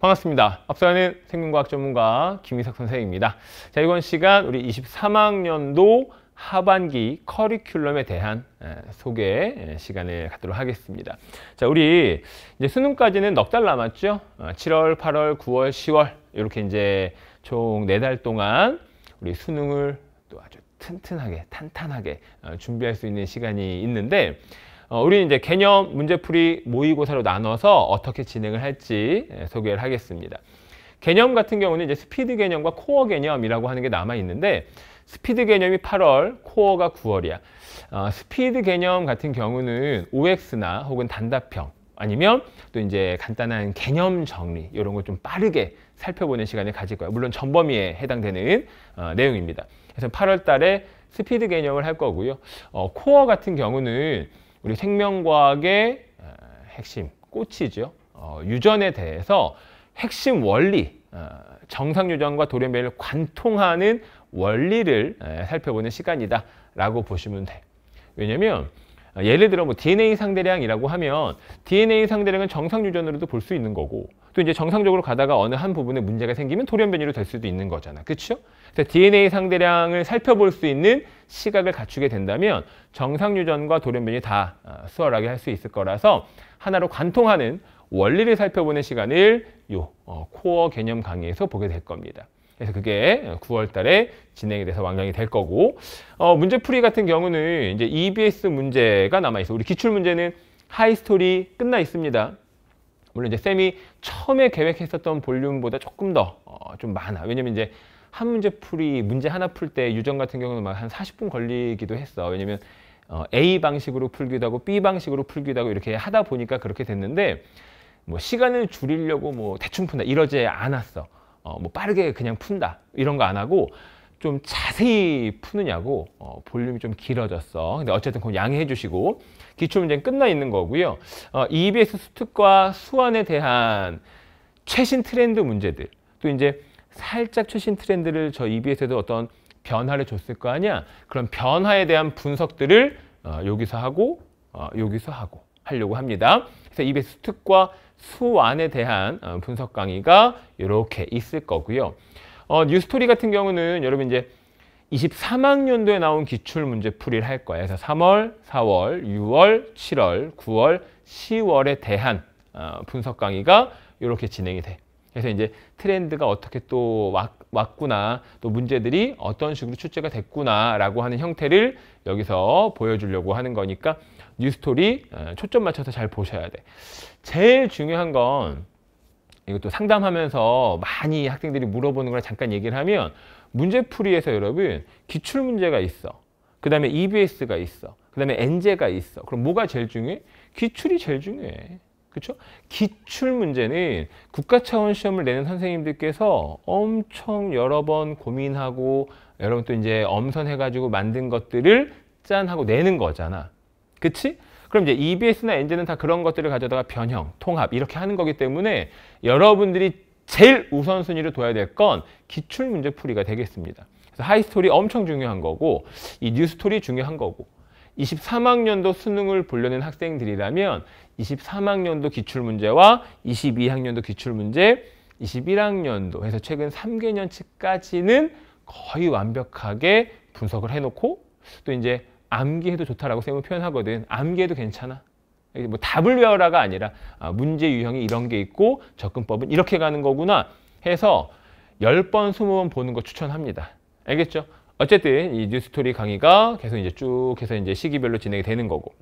반갑습니다. 앞서는 생명과학 전문가 김희석 선생입니다. 자, 이번 시간 우리 23학년도 하반기 커리큘럼에 대한 소개 시간을 갖도록 하겠습니다. 자, 우리 이제 수능까지는 넉 달 남았죠? 7월, 어, 8월, 9월, 10월 이렇게 이제 총 네 달 동안 우리 수능을 또 아주 튼튼하게, 탄탄하게 어, 준비할 수 있는 시간이 있는데 어, 우리는 이제 개념, 문제풀이, 모의고사로 나눠서 어떻게 진행을 할지 예, 소개를 하겠습니다. 개념 같은 경우는 이제 스피드 개념과 코어 개념이라고 하는 게 남아 있는데 스피드 개념이 8월, 코어가 9월이야. 어, 스피드 개념 같은 경우는 OX나 혹은 단답형 아니면 또 이제 간단한 개념 정리 이런 걸 좀 빠르게 살펴보는 시간을 가질 거예요. 물론 전범위에 해당되는 어, 내용입니다. 그래서 8월 달에 스피드 개념을 할 거고요. 어, 코어 같은 경우는 우리 생명과학의 핵심 꽃이죠. 어, 유전에 대해서 핵심 원리, 어, 정상 유전과 돌연변이를 관통하는 원리를 에, 살펴보는 시간이다라고 보시면 돼. 왜냐하면 아, 예를 들어 뭐 DNA 상대량이라고 하면 DNA 상대량은 정상 유전으로도 볼 수 있는 거고 또 이제 정상적으로 가다가 어느 한 부분에 문제가 생기면 돌연변이로 될 수도 있는 거잖아. 그렇죠? 그래서 DNA 상대량을 살펴볼 수 있는 시각을 갖추게 된다면 정상 유전과 돌연변이 다 아, 수월하게 할 수 있을 거라서 하나로 관통하는 원리를 살펴보는 시간을 요 어, 코어 개념 강의에서 보게 될 겁니다. 그래서 그게 9월 달에 진행이 돼서 완강이 될 거고 어, 문제풀이 같은 경우는 이제 EBS 문제가 남아있어 우리 기출 문제는 하이스토리 끝나 있습니다. 물론 이제 쌤이 처음에 계획했었던 볼륨보다 조금 더좀 어, 많아. 왜냐면 이제 한 문제 풀이 문제 하나 풀 때 유전 같은 경우는 막 한 40분 걸리기도 했어. 왜냐면 어, A 방식으로 풀기도 하고 B 방식으로 풀기도 하고 이렇게 하다 보니까 그렇게 됐는데 뭐 시간을 줄이려고 뭐 대충 푼다 이러지 않았어. 어, 뭐 빠르게 그냥 푼다 이런 거 안 하고 좀 자세히 푸느냐고 어, 볼륨이 좀 길어졌어. 근데 어쨌든 그건 양해해 주시고 기출문제는 끝나 있는 거고요. 어, EBS 수특과 수원에 대한 최신 트렌드 문제들 또 이제 살짝 최신 트렌드를 저 EBS에도 어떤 변화를 줬을 거 아니야. 그런 변화에 대한 분석들을 어, 여기서 하고 어, 여기서 하고 하려고 합니다. 그래서 EBS 수특과 수완에 대한 어, 분석 강의가 이렇게 있을 거고요. 어, 뉴스토리 같은 경우는 여러분 이제 23학년도에 나온 기출문제풀이를 할 거예요. 그래서 3월, 4월, 6월, 7월, 9월, 10월에 대한 어, 분석 강의가 이렇게 진행이 돼. 그래서 이제 트렌드가 어떻게 또 왔구나, 또 문제들이 어떤 식으로 출제가 됐구나라고 하는 형태를 여기서 보여주려고 하는 거니까 뉴스토리 어, 초점 맞춰서 잘 보셔야 돼. 제일 중요한 건 이것도 상담하면서 많이 학생들이 물어보는 거랑 잠깐 얘기를 하면 문제풀이에서 여러분 기출문제가 있어. 그 다음에 EBS가 있어. 그 다음에 n 제가 있어. 그럼 뭐가 제일 중요해? 기출이 제일 중요해. 그렇죠? 기출 문제는 국가 차원 시험을 내는 선생님들께서 엄청 여러 번 고민하고 여러분 또 이제 엄선해가지고 만든 것들을 짠 하고 내는 거잖아. 그치? 그럼 이제 EBS나 엔진은 다 그런 것들을 가져다가 변형, 통합 이렇게 하는 거기 때문에 여러분들이 제일 우선순위로 둬야 될 건 기출 문제 풀이가 되겠습니다. 그래서 하이스토리 엄청 중요한 거고 이 뉴스토리 중요한 거고 23학년도 수능을 보려는 학생들이라면 23학년도 기출문제와 22학년도 기출문제, 21학년도 해서 최근 3개년치까지는 거의 완벽하게 분석을 해놓고 또 이제 암기해도 좋다라고 님은 표현하거든. 암기해도 괜찮아. 뭐 답을 외우라가 아니라 아, 문제 유형이 이런 게 있고 접근법은 이렇게 가는 거구나 해서 10번, 20번 보는 거 추천합니다. 알겠죠? 어쨌든 이 뉴스토리 강의가 계속 이제 쭉 해서 이제 시기별로 진행이 되는 거고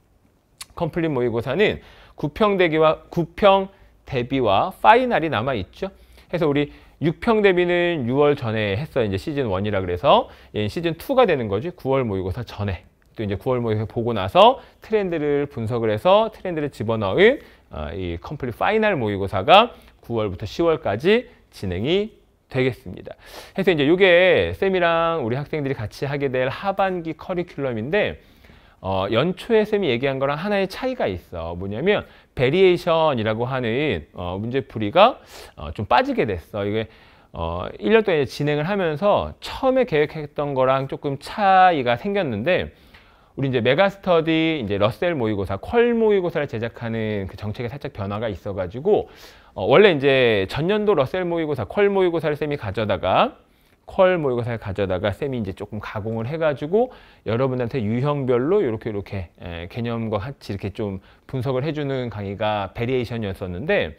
컴플릿 모의고사는 9평 대기와 구평 대비와 파이널이 남아 있죠. 그서 우리 6평 대비는 6월 전에 했어 이제 시즌 1이라 그래서 예, 시즌 2가 되는 거지 9월 모의고사 전에 또 이제 9월 모의고사 보고 나서 트렌드를 분석을 해서 트렌드를 집어넣은 어, 이 컴플릿 파이널 모의고사가 9월부터 10월까지 진행이 되겠습니다. 그서 이제 이게 쌤이랑 우리 학생들이 같이 하게 될 하반기 커리큘럼인데 어, 연초에 쌤이 얘기한 거랑 하나의 차이가 있어. 뭐냐면 베리에이션이라고 하는 어, 문제풀이가 어, 좀 빠지게 됐어. 이게 어, 1년 동안 진행을 하면서 처음에 계획했던 거랑 조금 차이가 생겼는데 우리 이제 메가스터디 이제 러셀 모의고사, 퀄 모의고사를 제작하는 그 정책에 살짝 변화가 있어가지고 어, 원래 이제 전년도 러셀 모의고사, 퀄 모의고사를 쌤이 가져다가 퀄 모의고사를 가져다가 쌤이 이제 조금 가공을 해가지고 여러분한테 유형별로 이렇게 이렇게 예, 개념과 같이 이렇게 좀 분석을 해주는 강의가 베리에이션이었었는데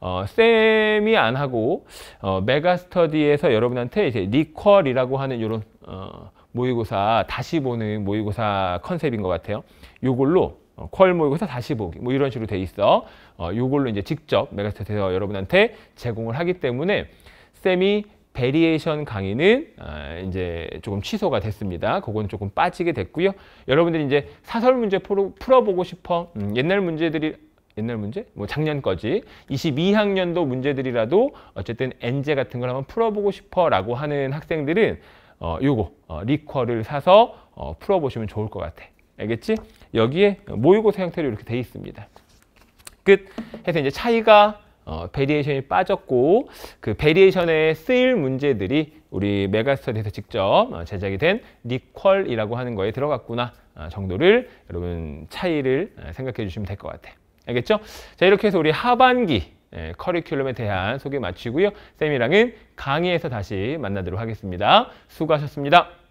어, 쌤이 안 하고 어, 메가스터디에서 여러분한테 이제 리퀄이라고 하는 이런 어, 모의고사 다시 보는 모의고사 컨셉인 것 같아요. 요걸로 퀄 어, 모의고사 다시 보기 뭐 이런 식으로 돼 있어. 어, 요걸로 이제 직접 메가스터에서 여러분한테 제공을 하기 때문에 쌤이 베리에이션 강의는 아, 이제 조금 취소가 됐습니다. 그건 조금 빠지게 됐고요. 여러분들이 이제 사설 문제 풀어, 보고 싶어. 음, 옛날 문제들이 옛날 문제? 뭐 작년 거지. 22학년도 문제들이라도 어쨌든 엔제 같은 걸 한번 풀어보고 싶어라고 하는 학생들은 어, 요거 어, 리퀄을 사서 어, 풀어보시면 좋을 것 같아. 알겠지? 여기에 모의고사 형태로 이렇게 돼 있습니다. 끝 해서 이제 차이가 어, 베리에이션이 빠졌고 그 베리에이션에 쓰일 문제들이 우리 메가스터디에서 직접 어, 제작이 된 리퀄이라고 하는 거에 들어갔구나 어, 정도를 여러분 차이를 어, 생각해 주시면 될 것 같아. 알겠죠? 자 이렇게 해서 우리 하반기 예, 커리큘럼에 대한 소개 마치고요. 쌤이랑은 강의에서 다시 만나도록 하겠습니다. 수고하셨습니다.